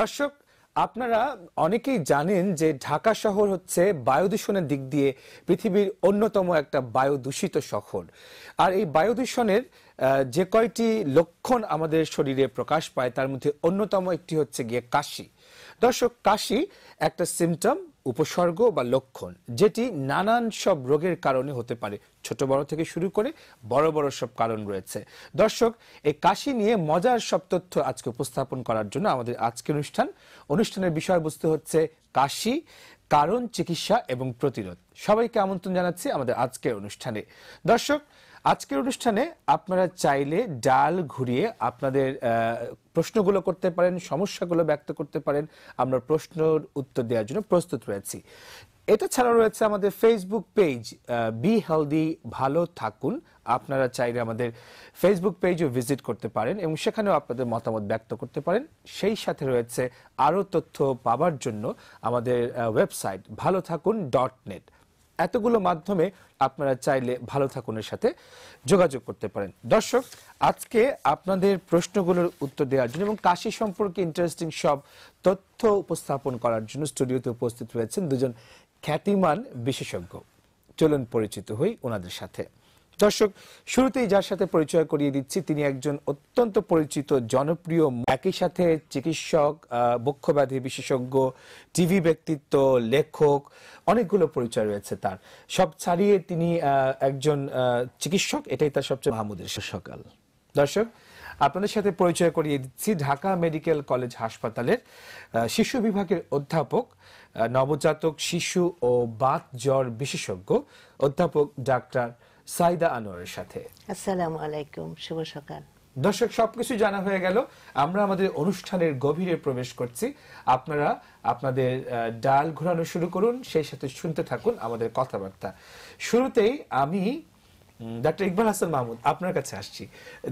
দর্শক আপনারা অনেকেই জানেন যে ঢাকা শহর হচ্ছে বায়ু দূষণের দিক দিয়ে পৃথিবীর অন্যতম একটা বায়ু দূষিত শহর আর এই বায়ু দূষণের যে কয়টি লক্ষণ আমাদের শরীরে প্রকাশ পায় তার মধ্যে অন্যতম একটি হচ্ছে গিয়ে কাশি দর্শক কাশি একটা সিমটম উপসর্গ বা লক্ষণ যেটি নানান সব রোগের কারণে হতে পারে ছোট বড় থেকে শুরু করে বড় বড় সব কারণ রয়েছে দর্শক এই কাশি নিয়ে মজার সব তথ্য আজকে উপস্থাপন করার জন্য আমাদের আজকে অনুষ্ঠান অনুষ্ঠানের বিষয়বস্তু হচ্ছে কাশি কারণ চিকিৎসা এবং প্রতিরোধ সবাইকে আমন্ত্রণ জানাচ্ছি আমাদের আজকের অনুষ্ঠানে দর্শক আজকের অনুষ্ঠানে আপনারা চাইলে ডাল ঘুরিয়ে আপনাদের প্রশ্নগুলো করতে পারেন সমস্যাগুলো ব্যক্ত করতে পারেন আমরা প্রশ্নর উত্তর দেওয়ার জন্য প্রস্তুত রয়েছি এটা ছাড়াও রয়েছে আমাদের ফেসবুক পেজ বি হেলদি ভালো থাকুন আপনারা চাইলে আমাদের ফেসবুক পেজও ভিজিট করতে পারেন এবং সেখানেও আপনাদের মতামত ব্যক্ত করতে পারেন সেই সাথে রয়েছে আরও তথ্য পাবার জন্য আমাদের ওয়েবসাইট ভালো থাকুন ডট নেট এতগুলো মাধ্যমে আপনারা চাইলে ভালো থাকুনের সাথে যোগাযোগ করতে পারেন দর্শক আজকে আপনাদের প্রশ্নগুলোর উত্তর দেওয়ার জন্য এবং কাশি সম্পর্কে ইন্টারেস্টিং সব তথ্য উপস্থাপন করার জন্য স্টুডিওতে উপস্থিত হয়েছেন দুজন খ্যাতিমান বিশেষজ্ঞ চলুন পরিচিত হই ওনাদের সাথে দর্শক শুরুতেই যার সাথে পরিচয় করিয়ে দিচ্ছি তিনি একজন অত্যন্ত পরিচিত জনপ্রিয় একই সাথে চিকিৎসক বক্ষব্যাধি বিশেষজ্ঞ টিভি ব্যক্তিত্ব লেখক অনেকগুলো পরিচয় রয়েছে তার সব ছাড়িয়ে তিনি একজন চিকিৎসক এটাই তার সবচেয়ে মাহমুদের সকাল দর্শক আপনাদের সাথে পরিচয় করিয়ে দিচ্ছি ঢাকা মেডিকেল কলেজ হাসপাতালের শিশু বিভাগের অধ্যাপক নবজাতক শিশু ও বাত জ্বর বিশেষজ্ঞ অধ্যাপক ডাক্তার সাইদা আনোয়ারের সাথে আসসালামু আলাইকুম শুভ সকাল দর্শক সবকিছু জানা হয়ে গেল আমরা আমাদের অনুষ্ঠানের গভীরে প্রবেশ করছি আপনারা আপনাদের ডাল ঘোরানো শুরু করুন সেই সাথে শুনতে থাকুন আমাদের কথাবার্তা শুরুতেই আমি ডাক্তার ইকবাল হাসান মাহমুদ আপনার কাছে আসছি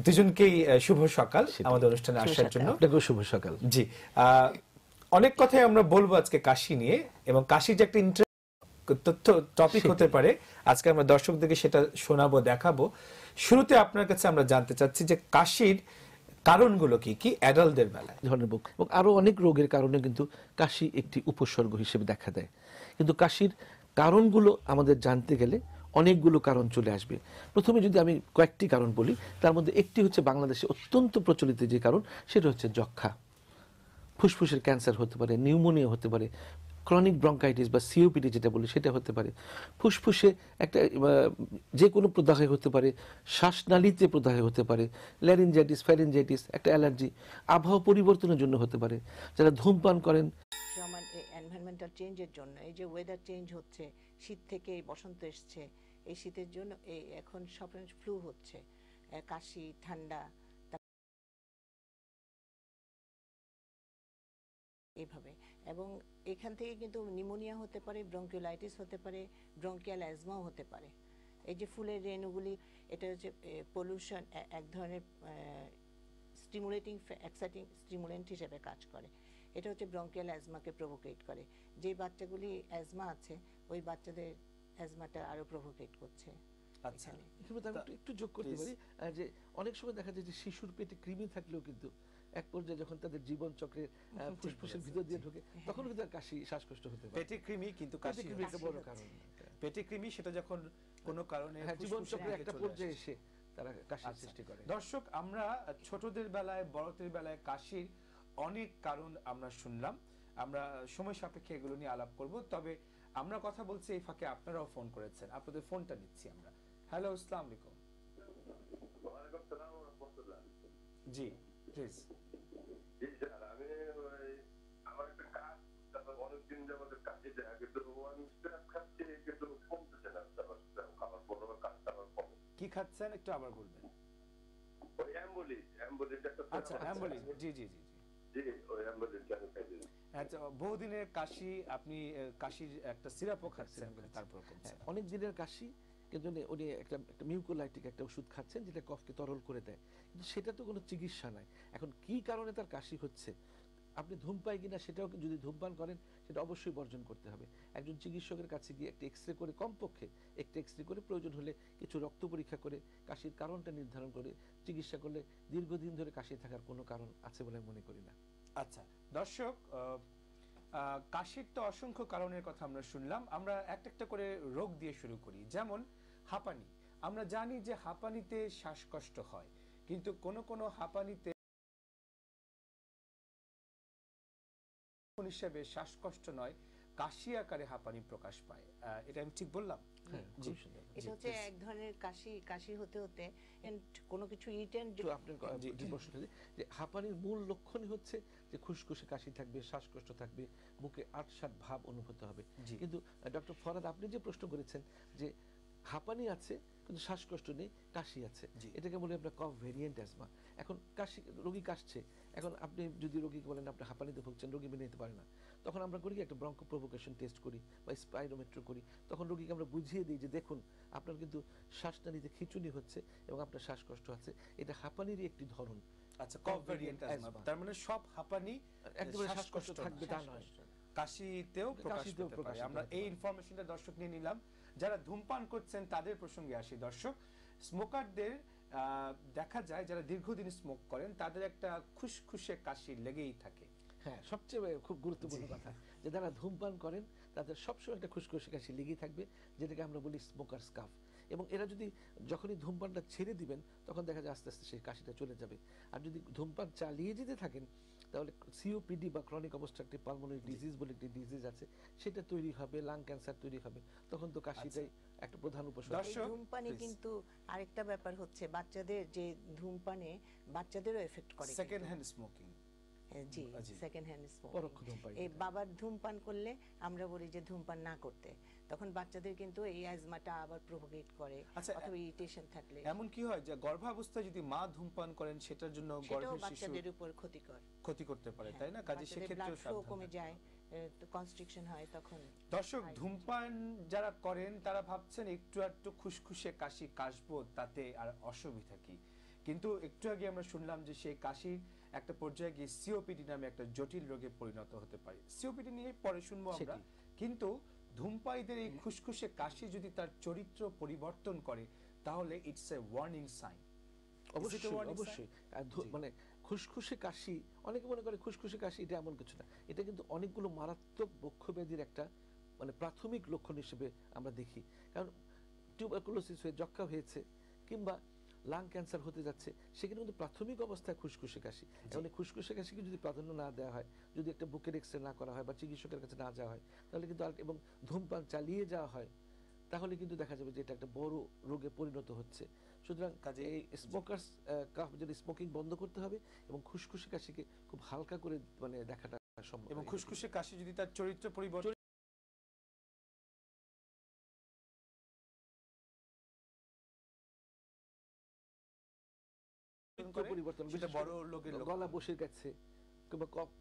দুজনকেই শুভ সকাল আমাদের অনুষ্ঠানে আসার জন্য শুভ সকাল জি অনেক কথাই আমরা বলবো আজকে কাশি নিয়ে এবং কাশি যে একটা তথ্য টপিক হতে পারে আজকে আমরা দর্শকদেরকে সেটা শোনাবো দেখাবো শুরুতে আপনার কাছে আমরা জানতে চাচ্ছি যে কাশির কারণগুলো কি কি অ্যাডাল্টদের বেলায় ধরনের বুক এবং আরও অনেক রোগের কারণে কিন্তু কাশি একটি উপসর্গ হিসেবে দেখা দেয় কিন্তু কাশির কারণগুলো আমাদের জানতে গেলে অনেকগুলো কারণ চলে আসবে প্রথমে যদি আমি কয়েকটি কারণ বলি তার মধ্যে একটি হচ্ছে বাংলাদেশে অত্যন্ত প্রচলিত যে কারণ সেটা হচ্ছে যক্ষা ফুসফুসের ক্যান্সার হতে পারে নিউমোনিয়া হতে পারে ক্রনিক ব্রঙ্কাইটিস বা সিওপিডি যেটা বলি সেটা হতে পারে ফুসফুসে একটা যে কোনো প্রদাহে হতে পারে শ্বাসনালীতে প্রদাহে হতে পারে ল্যারিনজাইটিস ফ্যারেনজাইটিস একটা অ্যালার্জি আবহাওয়া পরিবর্তনের জন্য হতে পারে যারা ধূমপান করেন এই এনভায়রনমেন্টাল চেঞ্জের জন্য এই যে ওয়েদার চেঞ্জ হচ্ছে শীত থেকে এই বসন্ত এসছে এই শীতের জন্য এই এখন সব ফ্লু হচ্ছে কাশি ঠান্ডা এইভাবে এবং এখান থেকে কিন্তু নিমোনিয়া হতে পারে ব্রঙ্কিওলাইটিস হতে পারে ব্রঙ্কিয়াল অ্যাজমাও হতে পারে এই যে ফুলের রেণুগুলি এটা হচ্ছে পলিউশন এক ধরনের স্টিমুলেটিং এক্সাইটিং স্টিমুলেন্ট হিসেবে কাজ করে এটা হচ্ছে ব্রঙ্কিয়াল অ্যাজমাকে প্রভোকেট করে যে বাচ্চাগুলি অ্যাজমা আছে ওই বাচ্চাদের অ্যাজমাটা আরও প্রভোকেট করছে আচ্ছা একটু যোগ করতে পারি যে অনেক সময় দেখা যায় যে শিশুর পেটে কৃমি থাকলেও কিন্তু এক পর্যায়ে যখন তাদের জীবন চক্রের ফুসফুসের ভিতর দিয়ে ঢোকে তখন কিন্তু কাশি শ্বাসকষ্ট হতে পারে পেটে কৃমি কিন্তু কাশি কৃমি একটা বড় কারণ পেটে কৃমি সেটা যখন কোনো কারণে হ্যাঁ, জীবন চক্রের একটা পর্যায়ে এসে তারা কাশির আচ্ছা। সৃষ্টি করে দর্শক আমরা ছোটদের বেলায় বড়দের বেলায় কাশির অনেক কারণ আমরা শুনলাম আমরা সময় সাপেক্ষে এগুলো নিয়ে আলাপ করব তবে আমরা কথা বলছি এই ফাঁকে আপনারাও ফোন করেছেন আপনাদের ফোনটা নিচ্ছি আমরা হ্যালো আসসালামু আলাইকুম ওয়া আলাইকুম আসসালাম ওয়া রাহমাতুল্লাহ জি প্লিজ কি খাচ্ছেন একটু আবার বলবেন আচ্ছা, আচ্ছা, বহুদিনের কাশি আপনি কাশির একটা সিরাপও খাচ্ছেন তারপর হ্যাঁ, অনেক দিনের কাশি জন্য উনি একটা একটা মিউকোলাইটিক একটা ওষুধ খাচ্ছেন যেটা কফকে তরল করে দেয় কিন্তু সেটা তো কোনো চিকিৎসা নাই এখন কি কারণে তার কাশি হচ্ছে আপনি কি না সেটাও যদি ধূমপান করেন সেটা অবশ্যই বর্জন করতে হবে একজন চিকিৎসকের কাছে গিয়ে একটা এক্স রে করে কমপক্ষে একটা এক্স রে করে প্রয়োজন হলে কিছু রক্ত পরীক্ষা করে কাশির কারণটা নির্ধারণ করে চিকিৎসা করলে দীর্ঘদিন ধরে কাশি থাকার কোনো কারণ আছে বলে মনে করি না আচ্ছা দর্শক কাশির তো অসংখ্য কারণের কথা আমরা শুনলাম আমরা একটা একটা করে রোগ দিয়ে শুরু করি যেমন হাঁপানি আমরা জানি যে হাঁপানিতে শ্বাসকষ্ট হয় কিন্তু কোনো কোন হাঁপানিতে হিসেবে শ্বাসকষ্ট নয় কাশি আকারে হাঁপানি প্রকাশ পায় এটা আমি ঠিক বললাম হ্যাঁ, এটা হচ্ছে এক ধরনের কাশি কাশি হতে হতে কোনো কিছু ইটেন যে হাঁপানির মূল লক্ষণই হচ্ছে যে খুশখুশে কাশি থাকবে শ্বাসকষ্ট থাকবে মুখে ভাব অনুভূত হবে কিন্তু ডক্টর ফরাদ আপনি যে প্রশ্ন করেছেন যে হাঁপানি আছে কিন্তু শ্বাসকষ্ট নেই কাশি আছে এটাকে বলি আপনার কফ ভেরিয়েন্ট অ্যাজমা এখন কাশি রোগী কাশছে এখন আপনি যদি রোগীকে বলেন আপনি হাঁপানিতে ভুগছেন রোগী মেনে নিতে পারে না তখন আমরা করি একটা ব্রঙ্ক প্রভোকেশন টেস্ট করি বা স্পাইরোমেট্রো করি তখন রোগীকে আমরা বুঝিয়ে দিই যে দেখুন আপনার কিন্তু শ্বাসনালীতে খিচুনি হচ্ছে এবং আপনার শ্বাসকষ্ট আছে এটা হাঁপানিরই একটি ধরন আচ্ছা কফ ভেরিয়েন্ট অ্যাজমা তার মানে সব হাঁপানি একদম শ্বাসকষ্ট থাকবে তা নয় কাশিতেও আমরা এই ইনফরমেশনটা দর্শক নিয়ে নিলাম যারা ধূমপান করছেন তাদের প্রসঙ্গে আসি দর্শক স্মোকারদের দেখা যায় যারা দীর্ঘদিন স্মোক করেন তাদের একটা খুশখুশে কাশি লেগেই থাকে হ্যাঁ সবচেয়ে খুব গুরুত্বপূর্ণ কথা যে যারা ধূমপান করেন তাদের সবসময় একটা খুশখুশি কাশি লেগেই থাকবে যেটাকে আমরা বলি স্মোকার স্কাফ এবং এরা যদি যখনই ধূমপানটা ছেড়ে দিবেন তখন দেখা যায় আস্তে আস্তে সেই কাশিটা চলে যাবে আর যদি ধূমপান চালিয়ে যেতে থাকেন তাহলে সিওপিডি বা ক্রনিক অবস্ট্রাকটিভ পালমোনারি ডিজিজ বলে একটি ডিজিজ আছে সেটা তৈরি হবে লাং ক্যান্সার তৈরি হবে তখন তো কাশিটাই আচ্ছা। একটা প্রধান উপসর্গ ধূমপানে কিন্তু আরেকটা ব্যাপার হচ্ছে বাচ্চাদের যে ধূমপানে বাচ্চাদেরও এফেক্ট করে সেকেন্ড হ্যান্ড স্মোকিং জি সেকেন্ড হ্যান্ড স্মোকিং এই বাবার ধূমপান করলে আমরা বলি যে ধূমপান না করতে তখন বাচ্চাদের কিন্তু এই অ্যাজমাটা আবার প্রভোগেট করে আচ্ছা, অথবা ইরিটেশন থাকলে এমন কি হয় যে গর্ভাবস্থায় যদি মা ধূমপান করেন সেটার জন্য গর্ভের শিশু বাচ্চাদের উপর ক্ষতিকর ক্ষতি করতে পারে হ্যাঁ, তাই না কাজে সেক্ষেত্রে কমে যায় কনস্ট্রিকশন হয় তখন দর্শক ধূমপান যারা করেন তারা ভাবছেন একটু একটু খুশখুশে কাশি কাশবো তাতে আর অসুবিধা কি কিন্তু একটু আগে আমরা শুনলাম যে সেই কাশির একটা পর্যায়ে গিয়ে সিওপিডি নামে একটা জটিল রোগে পরিণত হতে পারে সিওপিডি নিয়ে পরে শুনবো আমরা কিন্তু ধূমপাইদের এই খুশখুশে কাশি যদি তার চরিত্র পরিবর্তন করে তাহলে ইটস এ ওয়ার্নিং সাইন অবশ্যই অবশ্যই মানে কাশি অনেকে মনে করে খুশখুশি কাশি এটা এমন কিছু না এটা কিন্তু অনেকগুলো মারাত্মক বক্ষব্যাধির একটা মানে প্রাথমিক লক্ষণ হিসেবে আমরা দেখি কারণ টিউবারকুলোসিস হয়ে যক্ষা হয়েছে কিংবা লাং ক্যান্সার হতে যাচ্ছে সেখানে কিন্তু প্রাথমিক অবস্থায় খুশখুশে কাশি তাহলে খুশখুশে কাশিকে যদি প্রাধান্য না দেওয়া হয় যদি একটা বুকের এক্সরে না করা হয় বা চিকিৎসকের কাছে না যাওয়া হয় তাহলে কিন্তু এবং ধূমপান চালিয়ে যাওয়া হয় তাহলে কিন্তু দেখা যাবে যে এটা একটা বড় রোগে পরিণত হচ্ছে সুতরাং কাজে এই স্মোকার্স কাফ যেটা স্মোকিং বন্ধ করতে হবে এবং খুশখুশে কাশিকে খুব হালকা করে মানে দেখাটা সম্ভব এবং খুশখুশে কাশি যদি তার চরিত্র পরিবর্তন করে পরিবর্তন গলা বসে গেছে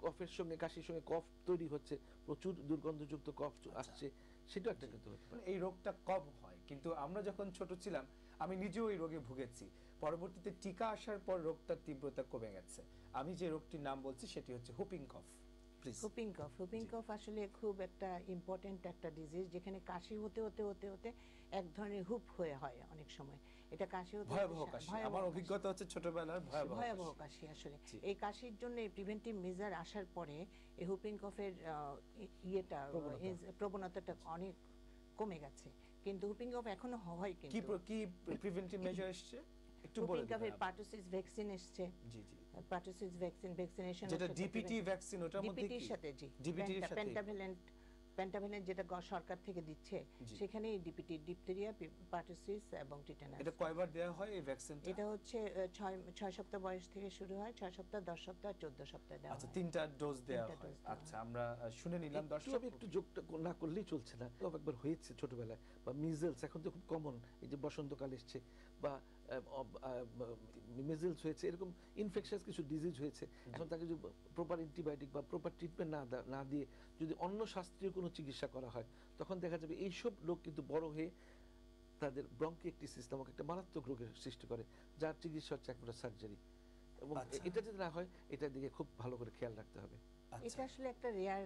কফের সঙ্গে কাশির সঙ্গে কফ তৈরি হচ্ছে প্রচুর দুর্গন্ধযুক্ত কফ আচ্ছা। আসছে সেটা একটা কিন্তু মানে এই রোগটা কফ হয় কিন্তু আমরা যখন ছোট ছিলাম আমি নিজেও এই রোগে ভুগেছি পরবর্তীতে টিকা আসার পর রোগটার তীব্রতা কমে গেছে আমি যে রোগটির নাম বলছি সেটি হচ্ছে whooping cough whooping cough whooping cough আসলে খুব একটা ইম্পর্টেন্ট একটা ডিজিজ যেখানে কাশি হতে হতে হতে হতে এক ধরনের হুপ হয়ে হয় অনেক সময় এটা কাশি হতে ভয়াবহ কাশি আমার অভিজ্ঞতা হচ্ছে ছোটবেলার ভয়াবহ ভয়াবহ কাশি আসলে এই কাশির জন্য প্রিভেন্টিভ মেজার আসার পরে এই হুপিং কফের ইয়েটা প্রবণতাটা অনেক কমে গেছে কিন্তু হুপিং কফ এখনো হয় কিন্তু কি কি প্রিভেন্টিভ মেজার এসছে একটু বলে দিন পাটোসিস ভ্যাকসিন এসছে জি জি পাটোসিস ভ্যাকসিন ভ্যাকসিনেশন যেটা ডিপিটি ভ্যাকসিন ওটার মধ্যে ডিপিটির সাথে জি ডিপিটির সাথে পেন্টাভ্যালেন্ট পেন্টাভেনেট যেটা সরকার থেকে দিচ্ছে সেখানে ডিপিটি ডিপথেরিয়া পার্টিসিস এবং টিটেনাস এটা কয়বার দেওয়া হয় এই ভ্যাকসিনটা এটা হচ্ছে 6 6 সপ্তাহ বয়স থেকে শুরু হয় 6 সপ্তাহ 10 সপ্তাহ 14 সপ্তাহ দেওয়া আচ্ছা তিনটা ডোজ দেওয়া আচ্ছা, হয় আচ্ছা আমরা শুনে নিলাম দর্শক আমি একটু যোগটা না করলেই চলছে না তো একবার হয়েছে ছোটবেলায় বা মিজেলস এখন তো খুব কমন এই যে বসন্তকাল এসছে বা মেজেলস হয়েছে এরকম ইনফেকশাস কিছু ডিজিজ হয়েছে এখন তাকে যদি প্রপার অ্যান্টিবায়োটিক বা প্রপার ট্রিটমেন্ট না না দিয়ে যদি অন্য শাস্ত্রীয় কোনো চিকিৎসা করা হয় তখন দেখা যাবে এইসব লোক কিন্তু বড় হয়ে তাদের ব্রঙ্কি একটি সিস্টেমক একটা মারাত্মক রোগের সৃষ্টি করে যার চিকিৎসা হচ্ছে একমাত্র সার্জারি এবং আচ্ছা। এটা যদি না হয় এটার দিকে খুব ভালো করে খেয়াল রাখতে হবে আচ্ছা। এটা আসলে একটা রেয়ার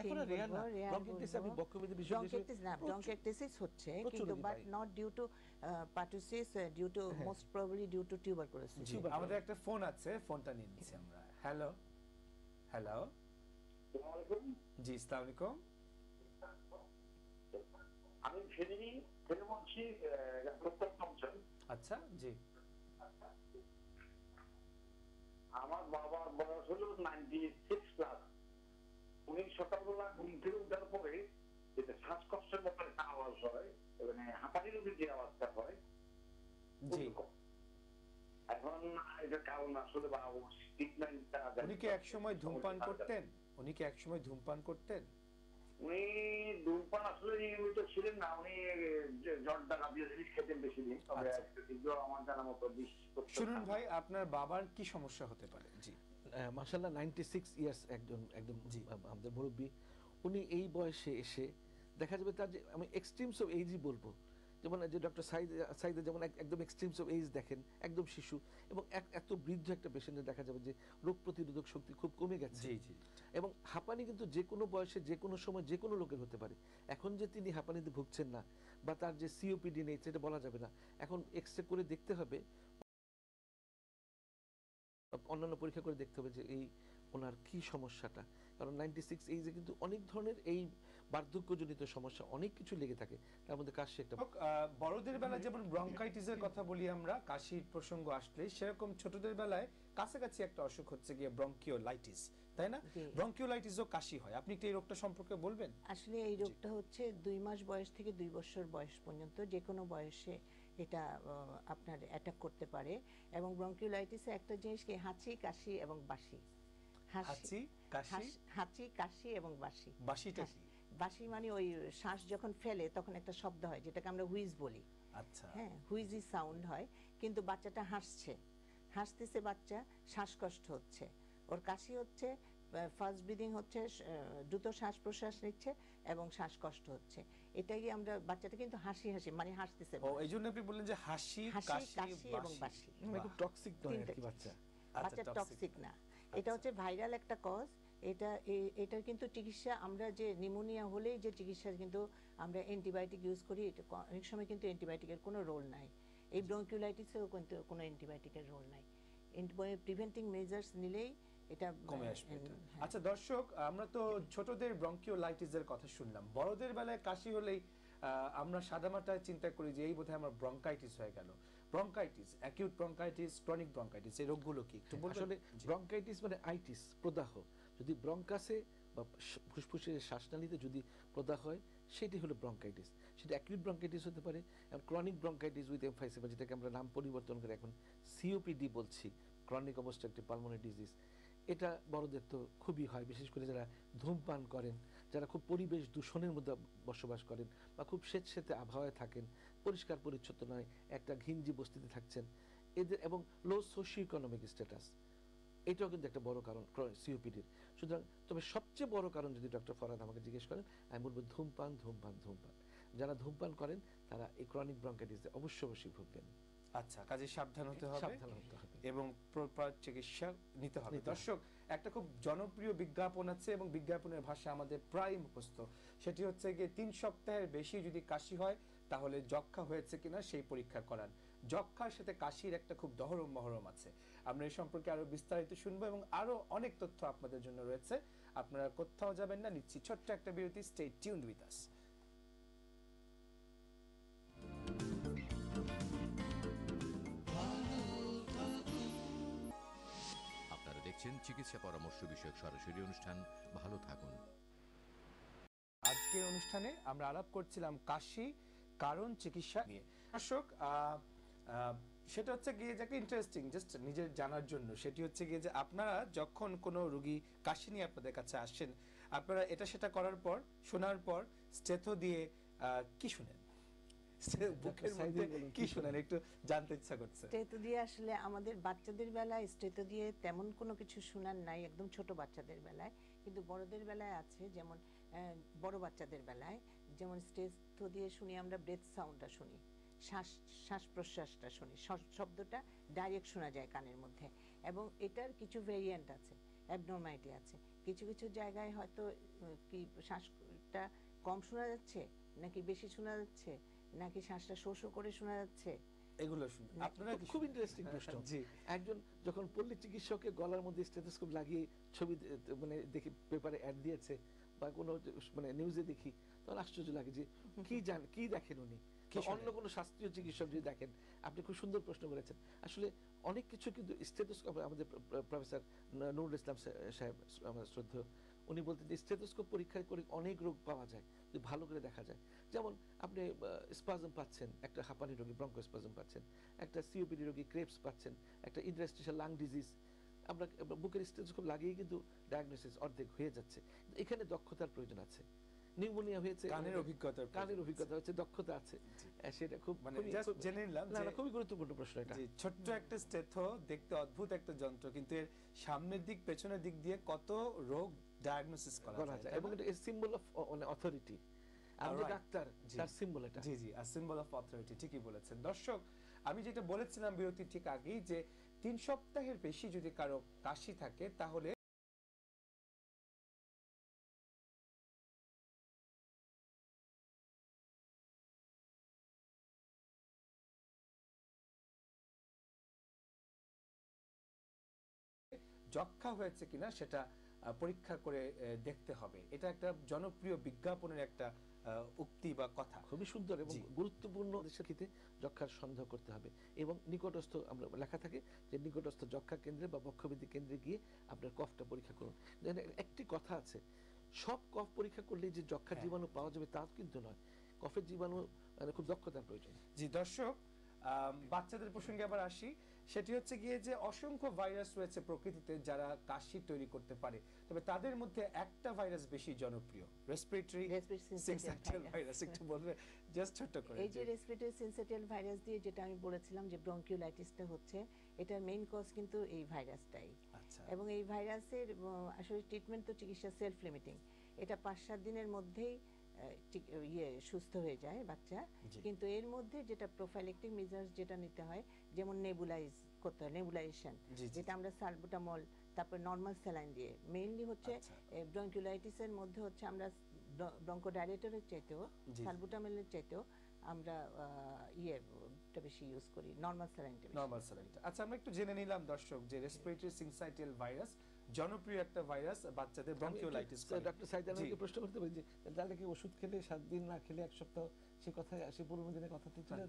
এখন রেয়ার না ব্রঙ্কাইটিস আপনি বক্ষব্যাধি বিষয় ব্রঙ্কাইটিস না ব্রঙ্কাইটিস হচ্ছে কিন্তু but not due to pertussis due to most probably due to tuberculosis আমাদের একটা ফোন আছে ফোনটা নিয়ে নিচ্ছি আমরা হ্যালো হ্যালো জি আসসালামু আলাইকুম আমি ফেরি ফেরি বলছি আচ্ছা জি আমার বাবার বয়স হলো নাইনটি সকালবেলা ঘুম থেকে উঠার পরে শ্বাসকষ্টের মতো একটা আওয়াজ হয় মানে হাঁপানি যে আওয়াজটা হয় উনি কি একসময় ধূমপান করতেন উনি কি একসময় ধূমপান করতেন উনি ধূমপান আসলে নিয়মিত ছিলেন না উনি জর্দা জাতীয় জিনিস খেতেন বেশি দিন তবে আচ্ছা। আমার জানা মতো শুনুন ভাই আপনার বাবার কি সমস্যা হতে পারে জি মাসাল্লাহ নাইনটি সিক্স ইয়ার্স একজন একদম আমাদের মুরব্বী উনি এই বয়সে এসে দেখা যাবে তার যে আমি এক্সট্রিমস অফ এইজই বলবো যেমন যে ডক্টর সাইদ সাইদে যেমন একদম এক্সট্রিমস অফ এইজ দেখেন একদম শিশু এবং এক এত বৃদ্ধ একটা পেশেন্টে দেখা যাবে যে রোগ প্রতিরোধক শক্তি খুব কমে গেছে এবং হাঁপানি কিন্তু যে কোনো বয়সে যে কোনো সময় যে কোনো লোকের হতে পারে এখন যে তিনি হাঁপানিতে ভুগছেন না বা তার যে সিওপিডি নেই সেটা বলা যাবে না এখন এক্স করে দেখতে হবে অন্যান্য পরীক্ষা করে দেখতে হবে যে এই ওনার কি সমস্যাটা কারণ নাইনটি সিক্স এইজে কিন্তু অনেক ধরনের এই বার্ধক্যজনিত সমস্যা অনেক কিছু লেগে থাকে তার মধ্যে কাশি একটা বড়দের বেলায় যেমন ব্রঙ্কাইটিসের কথা বলি আমরা কাশির প্রসঙ্গ আসলে সেরকম ছোটদের বেলায় কাছাকাছি একটা অসুখ হচ্ছে গিয়ে ব্রঙ্কিওলাইটিস তাই না ব্রঙ্কিওলাইটিসও কাশি হয় আপনি কি এই রোগটা সম্পর্কে বলবেন আসলে এই রোগটা হচ্ছে দুই মাস বয়স থেকে দুই বছর বয়স পর্যন্ত যে কোনো বয়সে এটা আপনার অ্যাটাক করতে পারে এবং ব্রঙ্কিউলাইটিসে একটা জিনিস কি হাঁচি কাশি এবং বাসি হাঁচি কাশি হাঁচি কাশি এবং বাসি বাসিটা হ্যাঁ, কি বাসি মানে ওই শ্বাস যখন ফেলে তখন একটা শব্দ হয় যেটাকে আমরা হুইজ বলি আচ্ছা হ্যাঁ হুইজি সাউন্ড হয় কিন্তু বাচ্চাটা হাসছে হাসতেছে বাচ্চা শ্বাসকষ্ট হচ্ছে ওর কাশি হচ্ছে ফার্স্ট ব্রিদিং হচ্ছে দ্রুত শ্বাস প্রশ্বাস নিচ্ছে এবং শ্বাসকষ্ট হচ্ছে এটাই আমরা বাচ্চাটা কিন্তু হাসি হাসি মানে হাসতেছে ও এইজন্য আপনি বললেন যে হাসি কাশি এবং বাসি মানে খুব টক্সিক কি বাচ্চা আচ্ছা, বাচ্চা টক্সিক না আচ্ছা। এটা হচ্ছে ভাইরাল একটা কজ এটা এটার কিন্তু চিকিৎসা আমরা যে নিমোনিয়া হলেই যে চিকিৎসা কিন্তু আমরা অ্যান্টিবায়োটিক ইউজ করি এটা অনেক সময় কিন্তু অ্যান্টিবায়োটিকের কোনো রোল নাই এই ব্রঙ্কিউলাইটিসেও আচ্ছা। কিন্তু কোনো অ্যান্টিবায়োটিকের রোল নাই প্রিভেন্টিং মেজার্স মানে নিলেই এটা কমে মানে, আসবে হ্যাঁ। আচ্ছা দর্শক আমরা তো ছোটদের ব্রঙ্কিও লাইটিসের কথা শুনলাম বড়দের বেলায় কাশি হলেই আমরা সাদামাটায় চিন্তা করি যে এই বোধহয় আমার ব্রঙ্কাইটিস হয়ে গেল bronchitis acute bronchitis chronic bronchitis এই রোগগুলো কি একটু ব্রঙ্কাইটিস মানে আইটিস প্রদাহ যদি ব্রঙ্কাসে বা ফুসফুসের শ্বাসনালীতে যদি প্রদাহ হয় সেটি হলো ব্রঙ্কাইটিস সেটা অ্যাকিউট ব্রঙ্কাইটিস হতে পারে ক্রনিক ব্রঙ্কাইটিস উইথ এমফাইসিমা যেটাকে আমরা নাম পরিবর্তন করে এখন সিওপিডি বলছি ক্রনিক অবস্থা একটি পালমোনারি ডিজিজ এটা বড়দের তো খুবই হয় বিশেষ করে যারা ধূমপান করেন যারা খুব পরিবেশ দূষণের মধ্যে বসবাস করেন বা খুব স্বেচ্ছেতে আবহাওয়ায় থাকেন পরিষ্কার পরিচ্ছন্ন নয় একটা ঘিঞ্জি বস্তিতে থাকছেন এদের এবং লো সোশিও ইকোনমিক স্ট্যাটাস এটাও কিন্তু একটা বড় কারণ সিওপিডির সুতরাং তবে সবচেয়ে বড় কারণ যদি ডক্টর ফরাদ আমাকে জিজ্ঞেস করেন আমি বলবো ধূমপান ধূমপান ধূমপান যারা ধূমপান করেন তারা এই ক্রনিক ব্রঙ্কাইটিসে অবশ্য অবশ্যই ভুগবেন আচ্ছা কাজে সাবধান হতে হবে সাবধান হতে হবে এবং প্রপার চিকিৎসা নিতে হবে দর্শক একটা খুব জনপ্রিয় বিজ্ঞাপন আছে এবং বিজ্ঞাপনের ভাষা আমাদের প্রায় মুখস্থ সেটি হচ্ছে গিয়ে তিন সপ্তাহের বেশি যদি কাশি হয় তাহলে যক্ষা হয়েছে কিনা সেই পরীক্ষা করান যক্ষার সাথে কাশির একটা খুব দহরম মহরম আছে আমরা এই সম্পর্কে আরো বিস্তারিত শুনবো এবং আরো অনেক তথ্য আপনাদের জন্য রয়েছে আপনারা কোথাও যাবেন না নিচ্ছি ছোট্ট একটা বিরতি স্টেট টিউন উইথ আস দেখছেন চিকিৎসা পরামর্শ বিষয়ক সরাসরি অনুষ্ঠান ভালো থাকুন আজকের অনুষ্ঠানে আমরা আলাপ করছিলাম কাশি কারণ চিকিৎসা নিয়ে দর্শক সেটা হচ্ছে গিয়ে যাকে ইন্টারেস্টিং জাস্ট নিজের জানার জন্য সেটি হচ্ছে গিয়ে যে আপনারা যখন কোনো রুগী কাশি নিয়ে আপনাদের কাছে আসেন আপনারা এটা সেটা করার পর শোনার পর স্টেথো দিয়ে কি শুনেন বুকের মধ্যে কি শুনেন একটু জানতে ইচ্ছা করছে স্টেতো দিয়ে আসলে আমাদের বাচ্চাদের বেলায় স্টেতো দিয়ে তেমন কোনো কিছু শোনার নাই একদম ছোট বাচ্চাদের বেলায় কিন্তু বড়দের বেলায় আছে যেমন বড় বাচ্চাদের বেলায় যেমন স্টেতো দিয়ে শুনি আমরা ব্রেথ সাউন্ডটা শুনি শ্বাস শ্বাস প্রশ্বাসটা শুনি শব্দটা ডাইরেক্ট শোনা যায় কানের মধ্যে এবং এটার কিছু ভেরিয়েন্ট আছে অ্যাবনর্মালিটি আছে কিছু কিছু জায়গায় হয়তো কি শ্বাসটা কম শোনা যাচ্ছে নাকি বেশি শোনা যাচ্ছে নাকি শ্বাসটা শোষ করে শোনা যাচ্ছে এগুলো শুনুন আপনারা খুব ইন্টারেস্টিং প্রশ্ন জি একজন যখন পল্লী গলার মধ্যে স্টেথোস্কোপ লাগিয়ে ছবি মানে দেখি পেপারে অ্যাড দিয়েছে বা কোনো মানে নিউজে দেখি তখন আশ্চর্য লাগে যে কি জান কি দেখেন উনি অন্য কোনো শাস্ত্রীয় চিকিৎসক যদি দেখেন আপনি খুব সুন্দর প্রশ্ন করেছেন আসলে অনেক কিছু কিন্তু আমাদের প্রফেসর নুরুল ইসলাম সাহেব আমাদের শ্রদ্ধেয় উনি বলতেন যে স্টেথোস্কোপ পরীক্ষা করে অনেক রোগ পাওয়া যায় যদি ভালো করে দেখা যায় যেমন আপনি স্পাজম পাচ্ছেন একটা হাঁপানি রোগী ব্রঙ্ক স্পাজম পাচ্ছেন একটা সিওপিডি রোগী ক্রেপস পাচ্ছেন একটা ইন্ডাস্ট্রিশিয়াল লাং ডিজিজ আমরা বুকের স্টেথোস্কোপ লাগিয়ে কিন্তু ডায়াগনোসিস অর্ধেক হয়ে যাচ্ছে এখানে দক্ষতার প্রয়োজন আছে নিউমোনিয়া হয়েছে কানের অভিজ্ঞতা কানের অভিজ্ঞতা হচ্ছে দক্ষতা আছে সেটা খুব মানে জেনে নিলাম খুবই গুরুত্বপূর্ণ প্রশ্ন এটা ছোট্ট একটা স্টেথো দেখতে অদ্ভুত একটা যন্ত্র কিন্তু এর সামনের দিক পেছনের দিক দিয়ে কত রোগ ডায়াগনোসিস করা যায় এবং এটা সিম্বল অফ অথরিটি আমরা ডাক্তার তার সিম্বল এটা জি জি আর সিম্বল অফ অথরিটি ঠিকই বলেছেন দর্শক আমি যেটা বলেছিলাম বিরতি ঠিক আগেই যে তিন সপ্তাহের বেশি যদি কারো কাশি থাকে তাহলে যক্ষা হয়েছে কিনা সেটা পরীক্ষা করে দেখতে হবে এটা একটা জনপ্রিয় বিজ্ঞাপনের একটা উক্তি বা কথা খুবই সুন্দর এবং গুরুত্বপূর্ণ ক্ষেত্রে যক্ষার সন্দেহ করতে হবে এবং নিকটস্থ আমরা লেখা থাকে যে নিকটস্থ যক্ষা কেন্দ্রে বা বক্ষবিধি কেন্দ্রে গিয়ে আপনার কফটা পরীক্ষা করুন একটি কথা আছে সব কফ পরীক্ষা করলে যে যক্ষার হ্যাঁ। জীবাণু পাওয়া যাবে তা কিন্তু নয় কফের জীবাণু মানে খুব দক্ষতার প্রয়োজন জি দর্শক বাচ্চাদের প্রসঙ্গে আবার আসি সেটি হচ্ছে গিয়ে যে অসংখ্য ভাইরাস রয়েছে প্রকৃতিতে যারা কাশি তৈরি করতে পারে তবে তাদের মধ্যে একটা ভাইরাস বেশি জনপ্রিয় রেসপিরেটরি সিনসেটিয়াল ভাইরাস একটু বলবে জাস্ট ছোট করে এই যে রেসপিরেটরি সিনসেটিয়াল ভাইরাস দিয়ে যেটা আমি বলেছিলাম যে ব্রঙ্কিওলাইটিসটা হচ্ছে এটার মেইন কজ কিন্তু এই ভাইরাসটাই আচ্ছা এবং এই ভাইরাসের আসলে ট্রিটমেন্ট তো চিকিৎসা সেলফ লিমিটিং এটা পাঁচ সাত দিনের মধ্যেই ইয়ে সুস্থ হয়ে যায় বাচ্চা কিন্তু এর মধ্যে যেটা প্রোফাইলেকটিক মেজার্স যেটা নিতে হয় যেমন নেবুলাইজ করতে হয় নেবুলাইজেশন যেটা আমরা সালবুটামল তারপর নর্মাল স্যালাইন দিয়ে মেইনলি হচ্ছে ব্রঙ্কিউলাইটিসের আচ্ছা। মধ্যে হচ্ছে আমরা ব্রঙ্কোডাইলেটরের চাইতেও সালবুটামলের চাইতেও আমরা ইয়েটা বেশি ইউজ করি নর্মাল স্যালাইনটা নর্মাল স্যালাইনটা আচ্ছা আমরা একটু জেনে নিলাম দর্শক যে রেসপিরেটরি সিনসাইটেল ভাইরাস জনপ্রিয় একটা ভাইরাস বাচ্চাদের ব্রঙ্কিওলাইটিস করে ডক্টর সাইদ আলমকে প্রশ্ন করতে পারি যে তাহলে কি ওষুধ খেলে 7 দিন না খেলে এক সপ্তাহ সে কথা সে পুরনো দিনের কথা তো চলে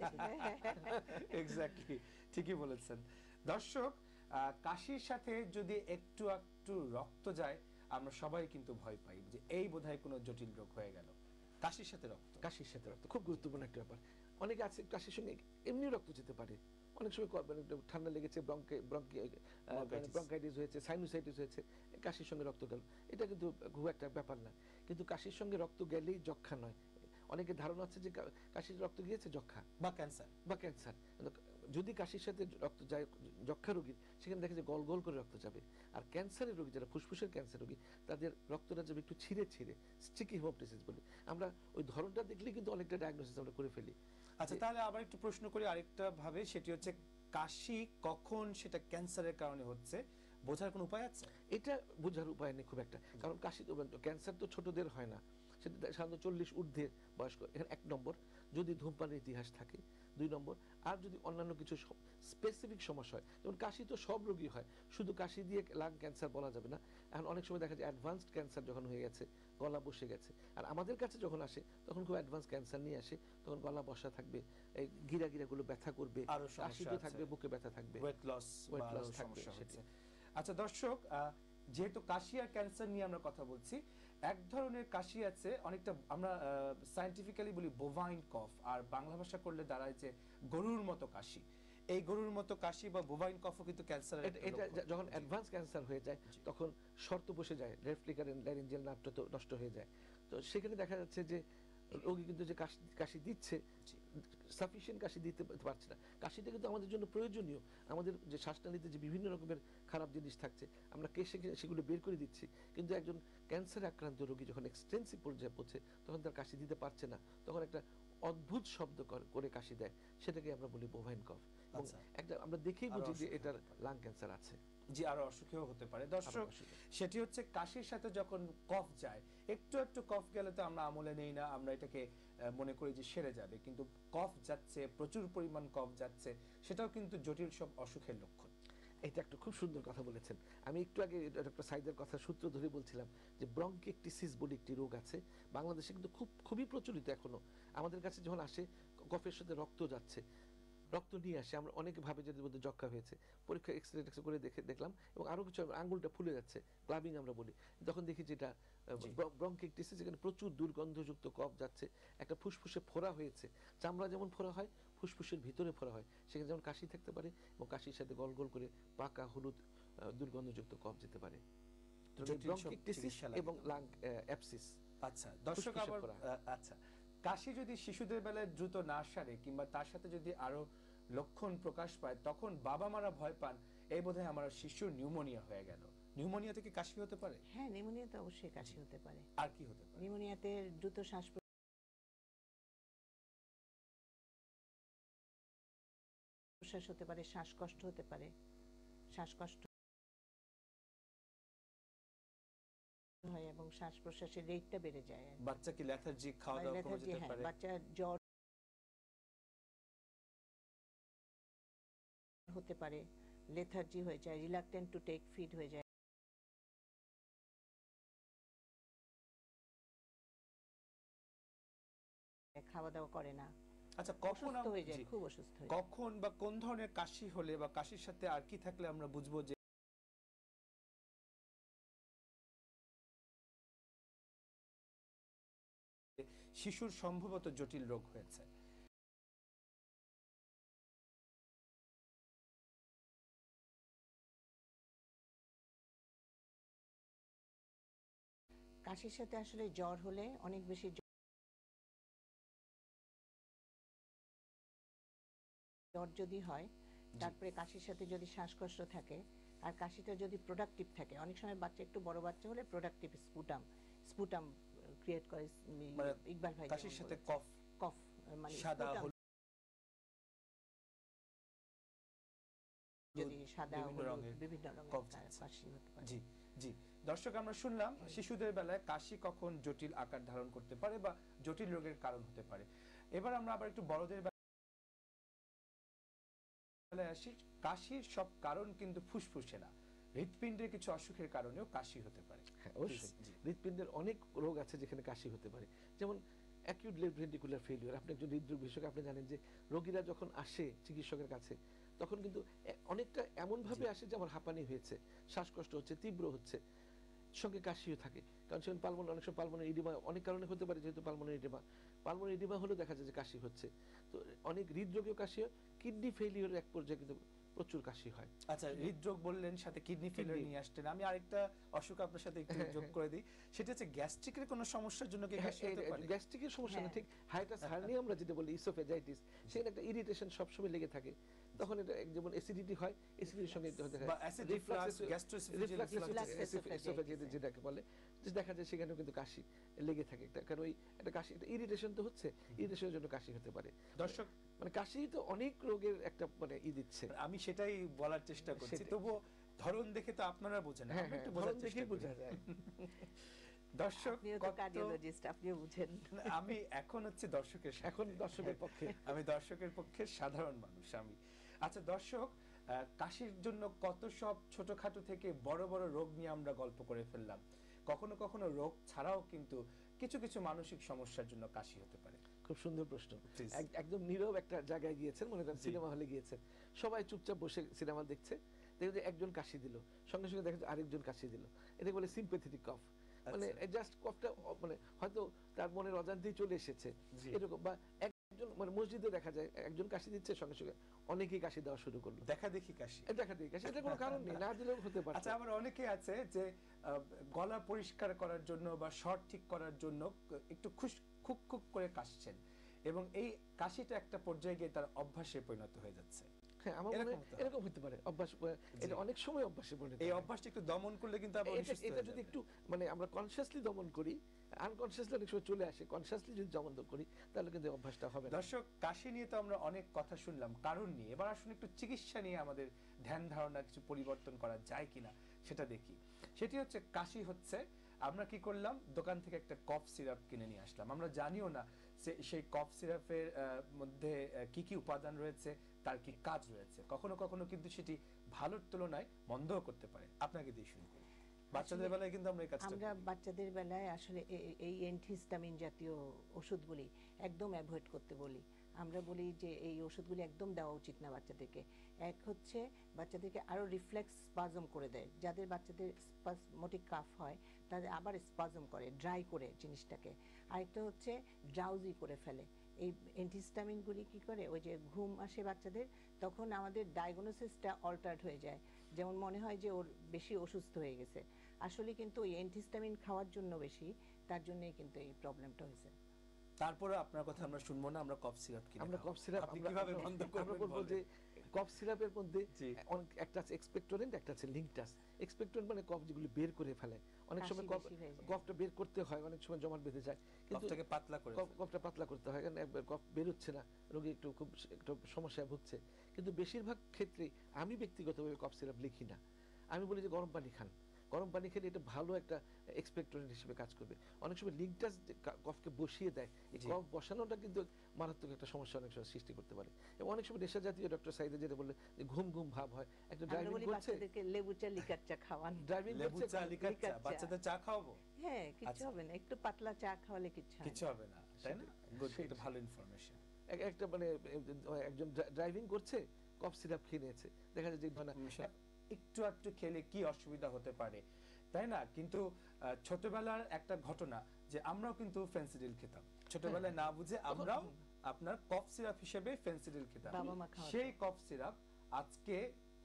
এক্স্যাক্টলি ঠিকই বলেছেন দর্শক কাশির সাথে যদি একটু একটু রক্ত যায় আমরা সবাই কিন্তু ভয় পাই যে এই বোধহয় কোনো জটিল রোগ হয়ে গেল কাশির সাথে রক্ত কাশির সাথে রক্ত খুব গুরুত্বপূর্ণ একটা ব্যাপার অনেকে আছে কাশির সঙ্গে এমনি রক্ত যেতে পারে অনেক সময় মানে ঠান্ডা লেগেছে ব্রঙ্কাইটিস মানে হয়েছে সাইনোসাইটিস হয়েছে কাশির সঙ্গে রক্ত গেল এটা কিন্তু খুব একটা ব্যাপার না কিন্তু কাশির সঙ্গে রক্ত গেলেই যক্ষা নয় অনেকে ধারণা আছে যে কাশির রক্ত গিয়েছে যক্ষা বা ক্যান্সার বা ক্যান্সার যদি কাশির সাথে রক্ত যায় যক্ষা রোগীর সেখানে দেখা যায় গল গল করে রক্ত যাবে আর ক্যান্সারের রোগী যারা ফুসফুসের ক্যান্সার রোগী তাদের রক্তটা যাবে একটু ছিঁড়ে ছিঁড়ে স্টিকি হোমোপ্টেসিস বলে আমরা ওই ধরনটা দেখলে কিন্তু অনেকটা ডায়াগনোসিস আমরা করে ফেলি আচ্ছা তাহলে আবার একটু প্রশ্ন করি আরেকটা ভাবে সেটি হচ্ছে কাশি কখন সেটা ক্যান্সারের কারণে হচ্ছে বোঝার কোনো উপায় আছে এটা বোঝার উপায় নেই খুব একটা কারণ কাশি তো ক্যান্সার তো ছোটদের হয় না সেটা সাধারণত চল্লিশ ঊর্ধ্বে বয়স্ক এখানে এক নম্বর যদি ধূমপানের ইতিহাস থাকে দুই নম্বর আর যদি অন্যান্য কিছু স্পেসিফিক সমস্যা হয় যেমন কাশি তো সব রোগী হয় শুধু কাশি দিয়ে লাং ক্যান্সার বলা যাবে না এখন অনেক সময় দেখা যায় অ্যাডভান্সড ক্যান্সার যখন হয়ে গেছে গলা বসে গেছে আর আমাদের কাছে যখন আসে তখন খুব অ্যাডভান্স ক্যান্সার নিয়ে আসে তখন গলা বসা থাকবে এই গিরা গিরাগুলো ব্যথা করবে কাশিতে থাকবে বুকে ব্যথা থাকবে আচ্ছা দর্শক যেহেতু কাশি আর ক্যান্সার নিয়ে আমরা কথা বলছি এক ধরনের কাশি আছে অনেকটা আমরা সায়েন্টিফিক্যালি বলি বোভাইন কফ আর বাংলা ভাষা করলে দাঁড়ায় যে গরুর মতো কাশি এই গরুর মতো কাশি বা বোভাইন কফও কিন্তু ক্যান্সার এটা যখন অ্যাডভান্স ক্যান্সার হয়ে যায় তখন শর্ত বসে যায় লেফট লিকার ল্যারিঞ্জিয়াল নার্ভটা তো নষ্ট হয়ে যায় তো সেখানে দেখা যাচ্ছে যে রোগী কিন্তু যে কাশি কাশি দিচ্ছে সাফিসিয়েন্ট কাশি দিতে পারছে না কাশিটা কিন্তু আমাদের জন্য প্রয়োজনীয় আমাদের যে শ্বাসনালীতে যে বিভিন্ন রকমের খারাপ জিনিস থাকছে আমরা কেসে সেগুলো বের করে দিচ্ছি কিন্তু একজন ক্যান্সার আক্রান্ত রোগী যখন এক্সটেন্সিভ পর্যায়ে পড়ছে তখন তার কাশি দিতে পারছে না তখন একটা অদ্ভুত শব্দ করে কাশি দেয় সেটাকে আমরা বলি বোভাইন আচ্ছা। কফ একটা আমরা দেখেই বুঝি যে এটার লাং ক্যান্সার আছে জি আরো অসুখেও হতে পারে দর্শক সেটি হচ্ছে কাশির সাথে যখন কফ যায় একটু একটু কফ গেলে তো আমরা আমলে নেই না আমরা এটাকে মনে করি যে সেরে যাবে কিন্তু কফ যাচ্ছে প্রচুর পরিমাণ কফ যাচ্ছে সেটাও কিন্তু জটিল সব অসুখের লক্ষণ এটা একটা খুব সুন্দর কথা বলেছেন আমি একটু আগে ডক্টর সাইদের কথা সূত্র ধরে বলছিলাম যে ব্রঙ্কেকটিসিস বলে একটি রোগ আছে বাংলাদেশে কিন্তু খুব খুবই প্রচলিত এখনও আমাদের কাছে যখন আসে কফের সাথে রক্ত যাচ্ছে রক্ত নিয়ে আসে আমরা ভাবে যাদের মধ্যে যক্ষা হয়েছে পরীক্ষা এক্স রে করে দেখে দেখলাম এবং আরও কিছু আঙুলটা ফুলে যাচ্ছে ক্লাবিং আমরা বলি যখন দেখি যেটা ব্রঙ্কিক ব্রঙ্কেকটিসে যেখানে প্রচুর দুর্গন্ধযুক্ত কফ যাচ্ছে একটা ফুসফুসে ফোরা হয়েছে চামড়া যেমন ফোরা হয় ফুসফুসের ভিতরে ফোরা হয় সেখানে যেমন কাশি থাকতে পারে এবং কাশির সাথে গল গল করে পাকা হলুদ দুর্গন্ধযুক্ত কফ যেতে পারে এবং লাং অ্যাপসিস আচ্ছা দর্শক আবার আচ্ছা কাশি যদি শিশুদের বেলায় দ্রুত না সারে কিংবা তার সাথে যদি আরো লক্ষণ প্রকাশ পায় তখন বাবা মারা ভয় পান এই বোধহয় আমার শিশুর নিউমোনিয়া হয়ে গেল নিউমোনিয়া থেকে কাশি হতে পারে হ্যাঁ নিউমোনিয়াতে অবশ্যই কাশি হতে পারে আর কি হতে পারে নিউমোনিয়াতে দ্রুত শ্বাস প্রশ্বাস হতে পারে শ্বাসকষ্ট হতে পারে শ্বাসকষ্ট হয় এবং শ্বাস প্রশ্বাসের রেটটা বেড়ে যায় বাচ্চা কি লেথার্জি খাওয়া দাওয়া কমে যেতে হ্যাঁ, পারে বাচ্চা জ্বর হতে পারে লেথার্জি হয়ে যায় রিলাকটেন্ট টু টেক ফিড হয়ে যায় খাওয়া দাওয়া করে না আচ্ছা কখন হয়ে যায় খুব অসুস্থ কখন বা কোন ধরনের কাশি হলে বা কাশির সাথে আর কি থাকলে আমরা বুঝবো যে শিশুর সম্ভবত জটিল রোগ হয়েছে কাশির সাথে আসলে জ্বর হলে অনেক বেশি জ্বর যদি হয় তারপরে কাশির সাথে যদি শ্বাসকষ্ট থাকে আর কাশিটা যদি প্রোডাক্টিভ থাকে অনেক সময় বাচ্চা একটু বড় বাচ্চা হলে প্রোডাক্টিভ স্পুটাম স্পুটাম ক্রিয়েট করে মানে ইকবাল ভাই কাশির সাথে কফ কফ মানে সাদা যদি সাদা বিভিন্ন রঙের কফ কাশি হতে পারে জি জি দর্শক আমরা শুনলাম শিশুদের বেলায় কাশি কখন জটিল আকার ধারণ করতে পারে বা জটিল রোগের কারণ হতে পারে এবার আমরা আবার একটু বড়দের বেলায় আসি কাশির সব কারণ কিন্তু ফুসফুসে না হৃৎপিণ্ডের কিছু অসুখের কারণেও কাশি হতে পারে হ্যাঁ অবশ্যই হৃৎপিণ্ডের অনেক রোগ আছে যেখানে কাশি হতে পারে যেমন অ্যাকিউট লেফট ভেন্টিকুলার ফেলিওর আপনি একজন হৃদরোগ বিশেষজ্ঞ আপনি জানেন যে রোগীরা যখন আসে চিকিৎসকের কাছে তখন কিন্তু অনেকটা এমনভাবে আসে যে আমার হাঁপানি হয়েছে শ্বাসকষ্ট হচ্ছে তীব্র হচ্ছে সঙ্গে কাশিও থাকে কারণ সেখানে পালমন অনেক সময় পালমনের ইডিমা অনেক কারণে হতে পারে যেহেতু পালমনের ইডিমা পালমনের ইডিমা হলেও দেখা যায় যে কাশি হচ্ছে তো অনেক হৃদরোগেও কাশি হয় কিডনি ফেলিওর এক পর্যায়ে কিন্তু প্রচুর কাশি হয় আচ্ছা হৃদরোগ বললেন সাথে কিডনি ফেলিওর নিয়ে আসছেন আমি আরেকটা অসুখ আপনার সাথে একটু যোগ করে দিই সেটা হচ্ছে গ্যাস্ট্রিকের কোনো সমস্যার জন্য কি কাশি হতে পারে গ্যাস্ট্রিকের সমস্যা না হ্যাঁ। ঠিক হাইটাস হার্নিয়া আমরা যেটা বলি ইসোফেজাইটিস আচ্ছা। সেখানে একটা ইরিটেশন সবসময় লেগে থাকে তখন এটা যেমন অ্যাসিডিটি হয় অ্যাসিডিটির সঙ্গে যেটাকে বলে দেখা যায় সেখানেও কিন্তু কাশি লেগে থাকে কারণ ওই একটা কাশি এটা ইরিটেশন তো হচ্ছে ইরিটেশনের জন্য কাশি হতে পারে দর্শক মানে কাশি তো অনেক রোগের একটা মানে ই দিচ্ছে আমি সেটাই বলার চেষ্টা করছি তবুও ধরন দেখে তো আপনারা বোঝেন হ্যাঁ, হ্যাঁ, একটু বোঝার চেষ্টা বোঝা যায় দর্শক বুঝেন আমি এখন হচ্ছে দর্শকের এখন দর্শকের হ্যাঁ, পক্ষে আমি দর্শকের পক্ষে সাধারণ মানুষ আমি আচ্ছা দর্শক কাশির জন্য কত সব ছোটখাটো থেকে বড় বড় রোগ নিয়ে আমরা গল্প করে ফেললাম কখনো কখনো রোগ ছাড়াও কিন্তু কিছু কিছু মানসিক সমস্যার জন্য কাশি হতে পারে খুব সুন্দর প্রশ্ন একদম নীরব একটা জায়গায় গিয়েছেন মনে করেন সিনেমা হলে গিয়েছেন সবাই চুপচাপ বসে সিনেমা দেখছে দেখো যে একজন কাশি দিল সঙ্গে সঙ্গে দেখা যায় আরেকজন কাশি দিল এটাকে বলে সিম্পেথেটিক কফ মানে জাস্ট আচ্ছা। কফটা মানে হয়তো তার মনের অজান্তেই চলে এসেছে এরকম বা একজন মানে মসজিদে দেখা যায় একজন কাশি দিচ্ছে সঙ্গে সঙ্গে অনেকেই কাশি দেওয়া শুরু করলো দেখা দেখি কাশি দেখা দেখি কাশি এটা কোনো কারণ নেই না দিলেও হতে পারে আচ্ছা আমার অনেকে আছে যে গলা পরিষ্কার করার জন্য বা শর্ট ঠিক করার জন্য একটু খুশ খুক খুক করে কাশছেন এবং এই কাশিটা একটা পর্যায়ে গিয়ে তার অভ্যাসে পরিণত হয়ে যাচ্ছে হ্যাঁ, মানে কারণ নিয়ে এবার আসুন একটু চিকিৎসা নিয়ে আমাদের ধ্যান ধারণা কিছু পরিবর্তন করা যায় কিনা সেটা দেখি সেটি হচ্ছে কাশি হচ্ছে আমরা কি করলাম দোকান থেকে একটা কফ সিরাপ কিনে নিয়ে আসলাম আমরা জানিও না সেই কফ সিরাপের মধ্যে কি কি উপাদান রয়েছে তার কি কাজ রয়েছে কখনো কখনো কিন্তু সেটি ভালোর তুলনায় মন্দও করতে পারে আপনাকে দিয়ে শুরু করি বাচ্চাদের বেলায় কিন্তু আমরা এই কাজটা আমরা বাচ্চাদের বেলায় আসলে এই অ্যান্টিহিস্টামিন জাতীয় ওষুধ বলি একদম অ্যাভয়েড করতে বলি আমরা বলি যে এই ওষুধগুলি একদম দেওয়া উচিত না বাচ্চাদেরকে এক হচ্ছে বাচ্চাদেরকে আরও রিফ্লেক্স স্পাজম করে দেয় যাদের বাচ্চাদের স্পাজমোটিক কাফ হয় তাদের আবার স্পাজম করে ড্রাই করে জিনিসটাকে আরেকটা হচ্ছে ড্রাউজি করে ফেলে এই অ্যান্টিস্টামিনগুলি কী করে ওই যে ঘুম আসে বাচ্চাদের তখন আমাদের ডায়াগনোসিসটা অল্টার্ড হয়ে যায় যেমন মনে হয় যে ওর বেশি অসুস্থ হয়ে গেছে আসলে কিন্তু ওই অ্যান্টিস্টামিন খাওয়ার জন্য বেশি তার জন্যই কিন্তু এই প্রবলেমটা হয়েছে তারপরে আপনার কথা আমরা শুনবো না আমরা কফ সিরাপ কিনে আমরা কফ সিরাপ কিভাবে বন্ধ করবেন বলবো যে কফ সিরাপের মধ্যে একটা আছে এক্সপেক্টোরেন্ট একটা আছে লিঙ্কটাস এক্সপেক্টোরেন্ট মানে কফ যেগুলো বের করে ফেলে অনেক সময় কফ কফটা বের করতে হয় অনেক সময় জমাট বেঁধে যায় কিন্তু পাতলা করে কফটা পাতলা করতে হয় কারণ একবার কফ বের হচ্ছে না রোগী একটু খুব একটু সমস্যায় ভুগছে কিন্তু বেশিরভাগ ক্ষেত্রে আমি ব্যক্তিগতভাবে কফ সিরাপ লিখি না আমি বলি যে গরম পানি খান গরম পানি খেলে এটা ভালো একটা এক্সপেক্টরেন্ট হিসেবে কাজ করবে অনেক সময় লিঙ্কটা কফকে বসিয়ে দেয় এই কফ বসানোটা কিন্তু মারাত্মক একটা সমস্যা অনেক সময় সৃষ্টি করতে পারে এবং অনেক সময় নেশা জাতীয় ডক্টর সাইদে যেটা বললে যে ঘুম ঘুম ভাব হয় একটা ড্রাইভিং করছে লেবু চা লিকার চা খাওয়ান ড্রাইভিং লেবু চা লিকার চা বাচ্চাদের চা খাওয়াবো হ্যাঁ কিছু আচ্ছা। হবে না একটু পাতলা চা খাওয়ালে কিছু কিছু হবে না তাই না এটা ভালো ইনফরমেশন একটা মানে একজন ড্রাইভিং করছে কফ সিরাপ খেয়ে নিয়েছে দেখা যাচ্ছে যে একটু একটু খেলে কি অসুবিধা হতে পারে তাই না কিন্তু ছোটবেলার একটা ঘটনা যে আমরাও কিন্তু ফেন্সিডিল খেতাম ছোটবেলায় না বুঝে হ্যাঁ। আমরাও আপনার কফ সিরাপ হিসেবে ফেন্সিডিল খেতাম সেই কফ সিরাপ আজকে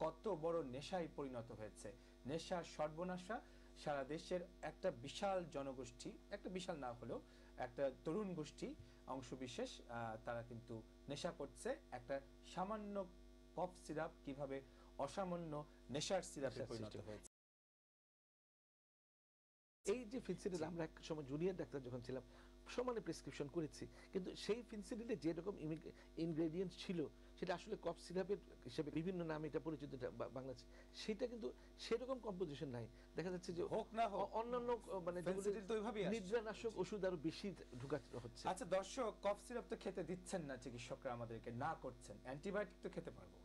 কত বড় নেশায় পরিণত হয়েছে নেশা সর্বনাশা সারা দেশের একটা বিশাল জনগোষ্ঠী একটা বিশাল না হলেও একটা তরুণ গোষ্ঠী অংশবিশেষ তারা কিন্তু নেশা করছে একটা সামান্য কফ সিরাপ কিভাবে অসামান্য নেশার সিরাপে পরিণত হয়েছে এই যে ফিনসিডিল আমরা এক সময় জুনিয়র ডাক্তার যখন ছিলাম সমানে প্রেসক্রিপশন করেছি কিন্তু সেই ফিনসিডিলে যে রকম ইনগ্রেডিয়েন্টস ছিল সেটা আসলে কফ সিরাপের হিসেবে বিভিন্ন নাম এটা পরিচিত বাংলাদেশে সেটা কিন্তু সেরকম কম্পোজিশন নাই দেখা যাচ্ছে যে হোক না হোক অন্যান্য মানে নিদ্রানাশক ওষুধ আরো বেশি ঢুকাতে হচ্ছে আচ্ছা দর্শক কফ সিরাপ তো খেতে দিচ্ছেন না চিকিৎসকরা আমাদেরকে না করছেন অ্যান্টিবায়োটিক তো খেতে পারবো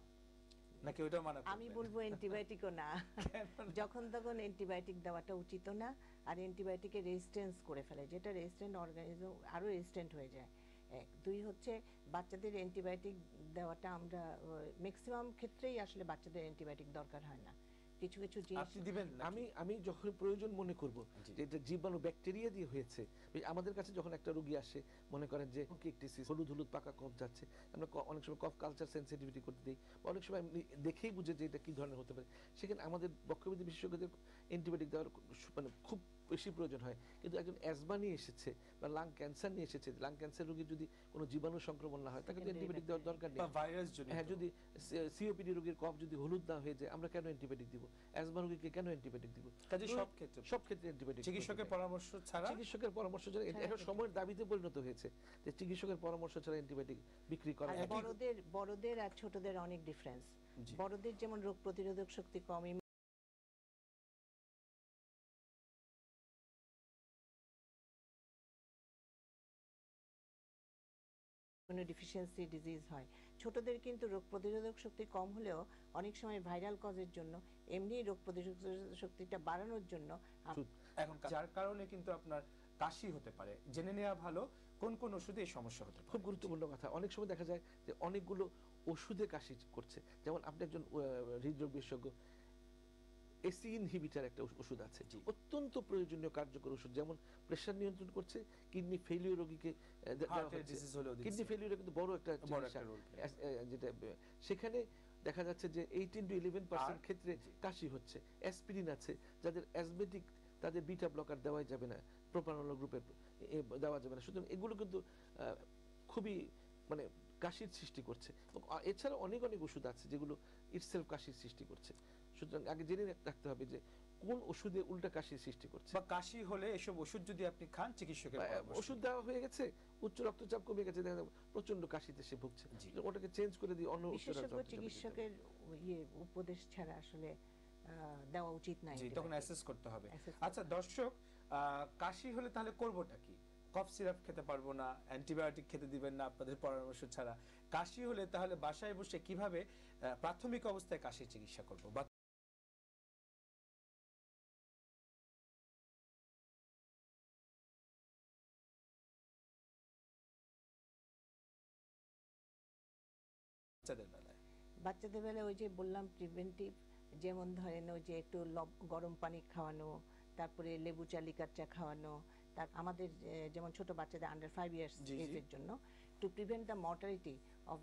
নাকি ওইটা মানা আমি বলবো অ্যান্টিবায়োটিকও না যখন তখন অ্যান্টিবায়োটিক দেওয়াটা উচিত না আর অ্যান্টিবায়োটিকে রেজিস্ট্যান্স করে ফেলে যেটা রেজিস্ট্যান্ট অর্গানিজম আরও রেজিস্ট্যান্ট হয়ে যায় এক দুই হচ্ছে বাচ্চাদের অ্যান্টিবায়োটিক দেওয়াটা আমরা ম্যাক্সিমাম ক্ষেত্রেই আসলে বাচ্চাদের অ্যান্টিবায়োটিক দরকার হয় না কিছু কিছু জিনিস আপনি দিবেন আমি আমি যখন প্রয়োজন মনে করব যে এটা জীবাণু ব্যাকটেরিয়া দিয়ে হয়েছে আমাদের কাছে যখন একটা রোগী আসে মনে করেন যে কিকটিসিস হলুদ হলুদ পাকা কফ যাচ্ছে আমরা অনেক সময় কফ কালচার সেন্সিটিভিটি করতে দিই অনেক সময় আমি দেখেই বুঝে যে এটা কি ধরনের হতে পারে সেখানে আমাদের বক্ষবিধি বিশেষজ্ঞদের অ্যান্টিবায়োটিক দেওয়ার মানে খুব বেশি প্রয়োজন হয় কিন্তু একজন অ্যাজমা নিয়ে এসেছে বা লাং ক্যান্সার নিয়ে এসেছে লাং ক্যান্সার রোগীর যদি কোনো জীবাণু সংক্রমণ না হয় তাকে তো অ্যান্টিবায়োটিক দেওয়ার দরকার নেই ভাইরাস হ্যাঁ যদি সিওপিডি রোগীর কফ যদি হলুদ না হয়ে যায় আমরা কেন অ্যান্টিবায়োটিক দিব অ্যাজমা রোগীকে কেন অ্যান্টিবায়োটিক দিব কাজে সব ক্ষেত্রে সব ক্ষেত্রে অ্যান্টিবায়োটিক চিকিৎসকের পরামর্শ ছাড়া চিকিৎসকের পরামর্শ ছাড়া এটা সময়ের দাবিতে পরিণত হয়েছে যে চিকিৎসকের পরামর্শ ছাড়া অ্যান্টিবায়োটিক বিক্রি করা বড়দের বড়দের আর ছোটদের অনেক ডিফারেন্স বড়দের যেমন রোগ প্রতিরোধক শক্তি কম ইমিউনোডিফিসিয়েন্সি ডিজিজ হয় ছোটদের কিন্তু রোগ প্রতিরোধক শক্তি কম হলেও অনেক সময় ভাইরাল কজের জন্য এমনি রোগ প্রতিরোধক শক্তিটা বাড়ানোর জন্য এখন যার কারণে কিন্তু আপনার কাশি হতে পারে জেনে নেওয়া ভালো কোন কোন ওষুধে এই সমস্যা হতে খুব গুরুত্বপূর্ণ কথা অনেক সময় দেখা যায় যে অনেকগুলো ওষুধে কাশি করছে যেমন আপনি একজন হৃদরোগ বিশেষজ্ঞ এসি ইনহিবিটার একটা ওষুধ আছে অত্যন্ত প্রয়োজনীয় কার্যকর ওষুধ যেমন প্রেশার নিয়ন্ত্রণ করছে কিডনি ফেলিওর রোগীকে কিডনি ফেলিওর কিন্তু বড় একটা যেটা সেখানে দেখা যাচ্ছে যে এইটিন টু ইলেভেন পার্সেন্ট ক্ষেত্রে কাশি হচ্ছে অ্যাসপিরিন আছে যাদের অ্যাসমেটিক তাদের বিটা ব্লকার দেওয়া যাবে না প্রোপানল গ্রুপে দেওয়া যাবে না সুতরাং এগুলো কিন্তু খুবই মানে কাশির সৃষ্টি করছে এছাড়া অনেক অনেক ওষুধ আছে যেগুলো ইটসেলফ কাশির সৃষ্টি করছে সুতরাং আগে জেনে রাখতে হবে যে কোন ওষুধে উল্টা কাশি সৃষ্টি করছে বা কাশি হলে এসব ওষুধ যদি আপনি খান চিকিৎসকের ওষুধ দেওয়া হয়ে গেছে উচ্চ রক্তচাপ কমে গেছে দেখা প্রচন্ড কাশিতে সে ভুগছে ওটাকে চেঞ্জ করে দিই অন্য বিশেষজ্ঞ চিকিৎসকের ইয়ে উপদেশ ছাড়া আসলে দেওয়া উচিত না জি তখন অ্যাসেস করতে হবে আচ্ছা দর্শক কাশি হলে তাহলে করবটা কি কফ সিরাপ খেতে পারবো না অ্যান্টিবায়োটিক খেতে দিবেন না আপনাদের পরামর্শ ছাড়া কাশি হলে তাহলে বাসায় বসে কিভাবে প্রাথমিক অবস্থায় কাশির চিকিৎসা করবো বা বাচ্চাদের বেলায় ওই যে বললাম প্রিভেন্টিভ যেমন ধরেন ওই যে একটু গরম পানি খাওয়ানো তারপরে লেবু চালিকার চা খাওয়ানো তার আমাদের যেমন ছোট বাচ্চাদের আন্ডার ফাইভ ইয়ার্স এজের জন্য to prevent the mortality of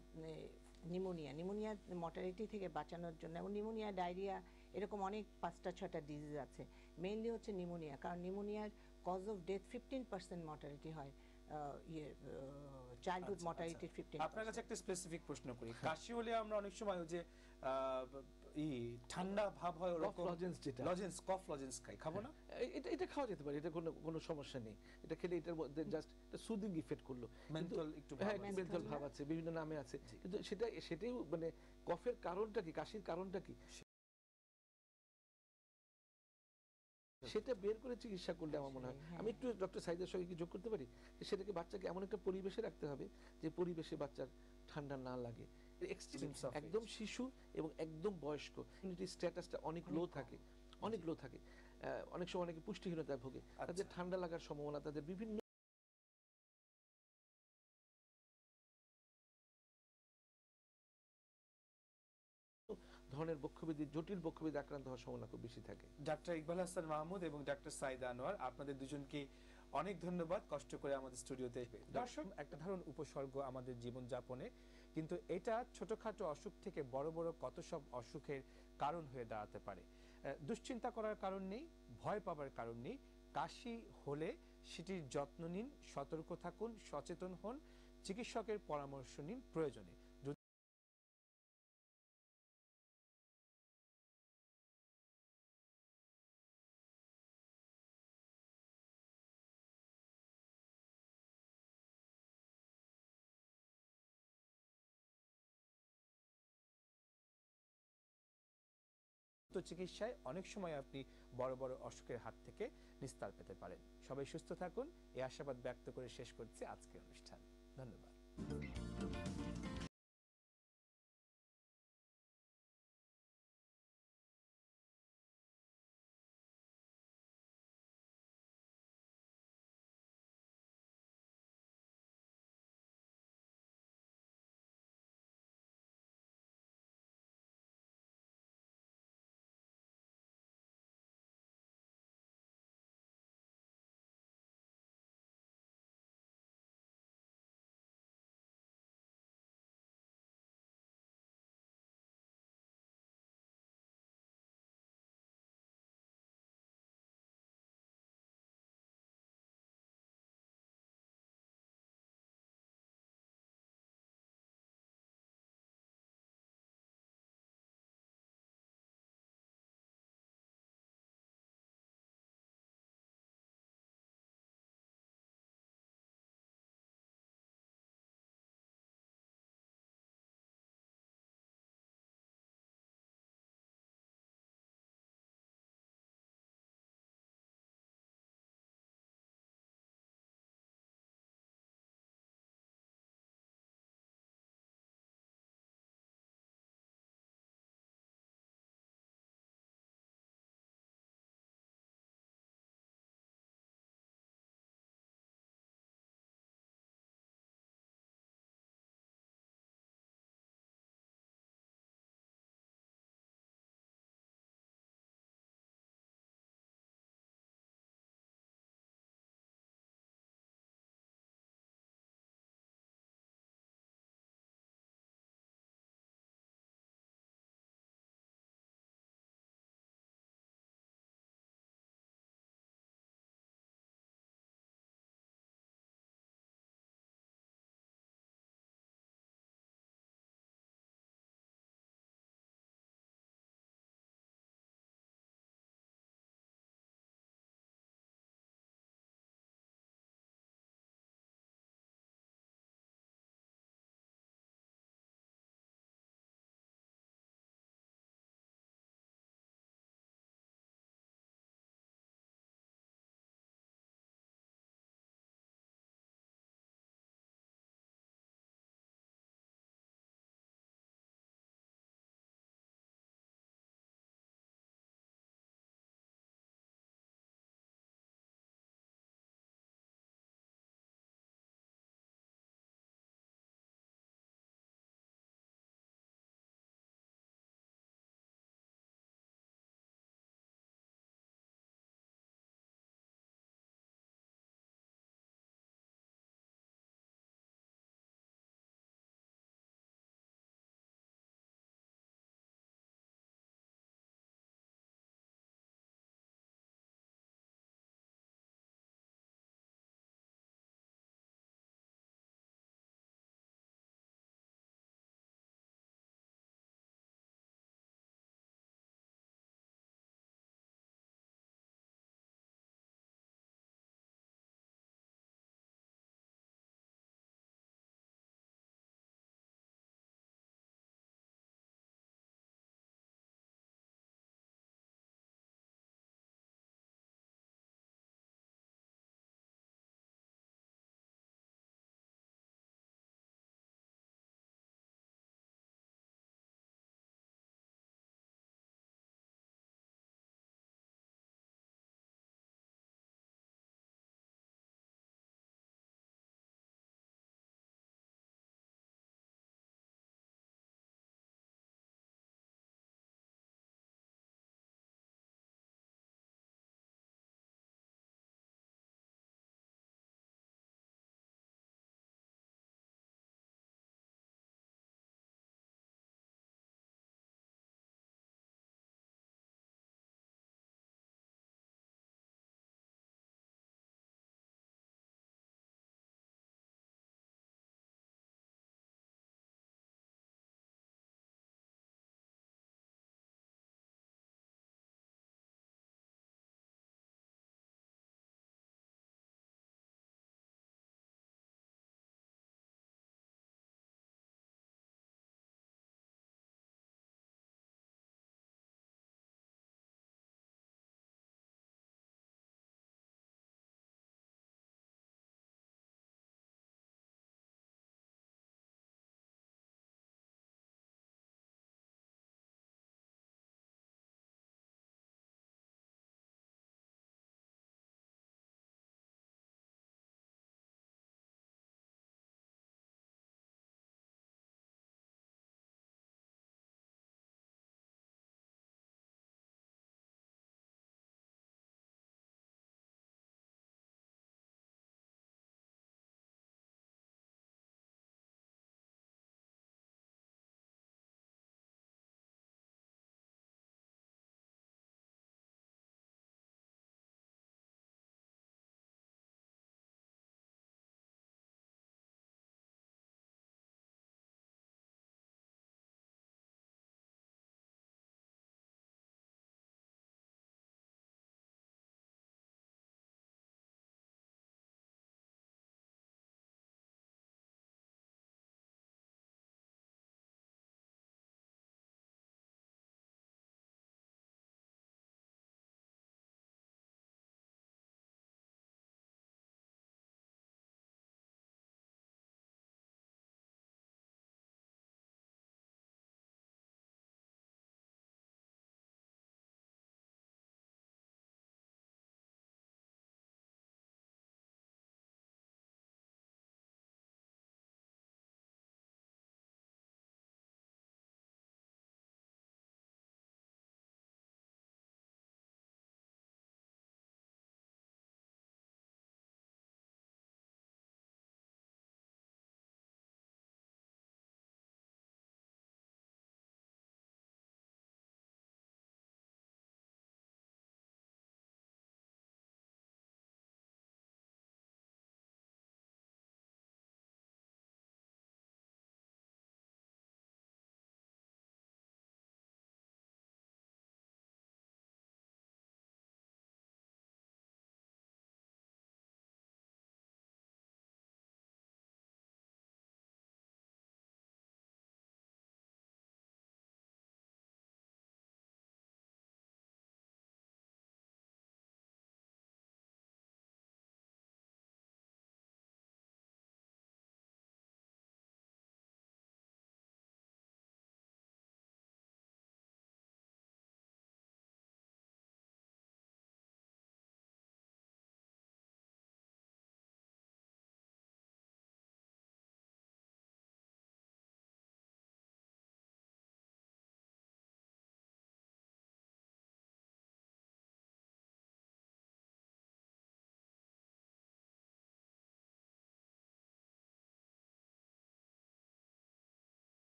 pneumonia pneumonia mortality থেকে বাঁচানোর জন্য এবং নিমোনিয়া ডায়রিয়া এরকম অনেক পাঁচটা ছটা ডিজিজ আছে মেইনলি হচ্ছে নিমোনিয়া কারণ নিমোনিয়ার cause of death fifteen percent mortality হয় ইয়ে চাইল্ডহুড মর্টালিটি 15 আপনার কাছে একটা স্পেসিফিক প্রশ্ন করি হ্যাঁ। কাশি হলে আমরা অনেক সময় যে এই ঠান্ডা ভাব হয় ওরকম লজেন্স যেটা লজেন্স কফ লজেন্স খাই খাবো না হ্যাঁ, এটা এটা খাওয়া যেতে পারে এটা কোনো কোনো সমস্যা নেই এটা খেলে এটার মধ্যে জাস্ট এটা সুদিং ইফেক্ট করলো মেন্টাল একটু হ্যাঁ মেন্টল ভাব আছে বিভিন্ন নামে আছে কিন্তু সেটা সেটাই মানে কফের কারণটা কি কাশির কারণটা কি হ্যাঁ। সেটা বের করে চিকিৎসা করলে আমার মনে হয় হ্যাঁ। আমি একটু ডক্টর সাইদের সঙ্গে কি যোগ করতে পারি সেটাকে বাচ্চাকে এমন একটা পরিবেশে রাখতে হবে যে পরিবেশে বাচ্চার ঠান্ডা না লাগে মানে একদম শিশু এবং একদম বয়স্ক ইমিউনিটি স্ট্যাটাসটা অনেক লো থাকে অনেক লো থাকে অনেক সময় অনেকে পুষ্টিহীনতায় ভোগে তাদের আচ্ছা। ঠান্ডা লাগার সম্ভাবনা তাদের বিভিন্ন ধরনের বক্ষব্যাধি জটিল বক্ষব্যাধি আক্রান্ত হওয়ার সম্ভাবনা খুব বেশি থাকে ডাক্তার ইকবাল হাসান মাহমুদ এবং ডাক্তার সাইদ আনোয়ার আপনাদের দুজনকে অনেক ধন্যবাদ কষ্ট করে আমাদের স্টুডিওতে এসে দর্শক একটা ধারণ উপসর্গ আমাদের জীবনযাপনে কিন্তু এটা ছোটখাটো অসুখ থেকে বড় বড় কত সব অসুখের কারণ হয়ে দাঁড়াতে পারে দুশ্চিন্তা করার কারণ নেই ভয় পাবার কারণ নেই কাশি হলে সেটির যত্ন নিন সতর্ক থাকুন সচেতন হন চিকিৎসকের পরামর্শ নিন প্রয়োজনে চিকিৎসায় অনেক সময় আপনি বড় বড় অসুখের হাত থেকে নিস্তার পেতে পারেন সবাই সুস্থ থাকুন এই আশাবাদ ব্যক্ত করে শেষ করছি আজকের অনুষ্ঠান ধন্যবাদ